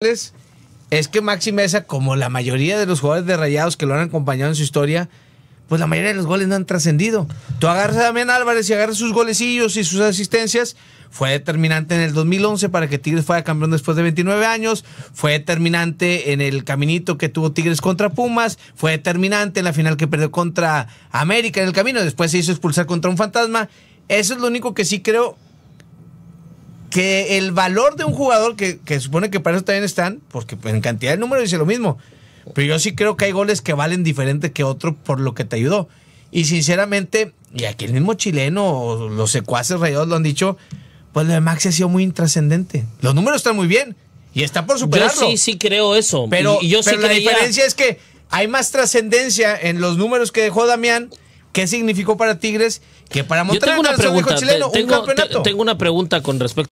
es que Maxi Mesa, como la mayoría de los jugadores de Rayados que lo han acompañado en su historia, pues la mayoría de los goles no han trascendido. Tú agarras a Álvarez y agarras sus golecillos y sus asistencias. Fue determinante en el 2011 para que Tigres fuera campeón después de 29 años. Fue determinante en el caminito que tuvo Tigres contra Pumas. Fue determinante en la final que perdió contra América en el camino. Después se hizo expulsar contra un fantasma. Eso es lo único que sí creo que el valor de un jugador que, que supone que para eso también están, porque en cantidad de números dice lo mismo. Pero yo sí creo que hay goles que valen diferente que otro por lo que te ayudó. Y sinceramente, y aquí el mismo chileno, los secuaces rayados lo han dicho, pues lo de Maxi ha sido muy intrascendente. Los números están muy bien y está por superarlo. Yo sí, sí creo eso. Pero, yo la diferencia es que hay más trascendencia en los números que dejó Damián. que significó para Tigres que para Monterrey tengo una pregunta, tengo una pregunta con respecto